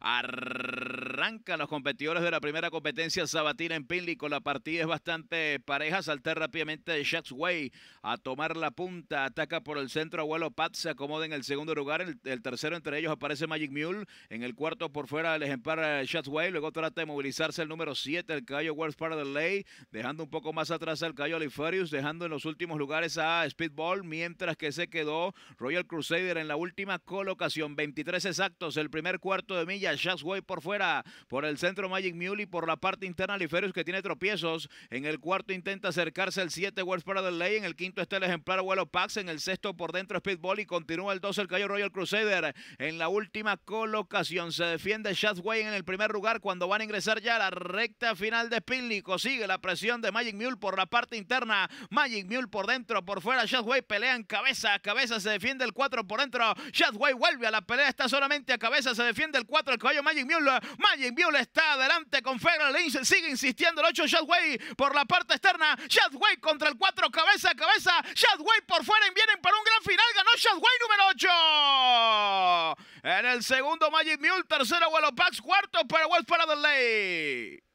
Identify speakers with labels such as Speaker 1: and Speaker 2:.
Speaker 1: arranca los competidores de la primera competencia Sabatina en con La partida es bastante pareja. Saltar rápidamente de Way a tomar la punta. Ataca por el centro. Abuelo Pat se acomoda en el segundo lugar. El, tercero entre ellos aparece Magic Mule. En el cuarto por fuera el ejemplar Jack's eh, Way. Luego trata de movilizarse el número 7, el caballo World's Part the Lay. Dejando un poco más atrás al caballo Oliferius. Dejando en los últimos lugares a Speedball. Mientras que se quedó Royal Crusader en la última colocación. 23 exactos. El primer cuarto de milla. Padilla, por fuera, por el centro Magic Mule y por la parte interna Liferius que tiene tropiezos. En el cuarto intenta acercarse el 7 Wells para del Ley, en el quinto está el ejemplar Vuelo Pax, en el sexto por dentro Speedball y continúa el 12 el Cayo Royal Crusader. En la última colocación se defiende way en el primer lugar cuando van a ingresar ya la recta final de y Sigue la presión de Magic Mule por la parte interna, Magic Mule por dentro, por fuera pelea en cabeza a cabeza, se defiende el 4 por dentro, way vuelve a la pelea, está solamente a cabeza, se defiende el 4 el caballo Magic Mule. Magic Mule está adelante con Ferro. Lynch. Sigue insistiendo el 8
Speaker 2: Shadway por la parte externa. Shadway contra el 4, cabeza a cabeza. Shadway por fuera y vienen para un gran final. Ganó Shadway número 8. En el segundo Magic Mule, tercero Pax, cuarto para The para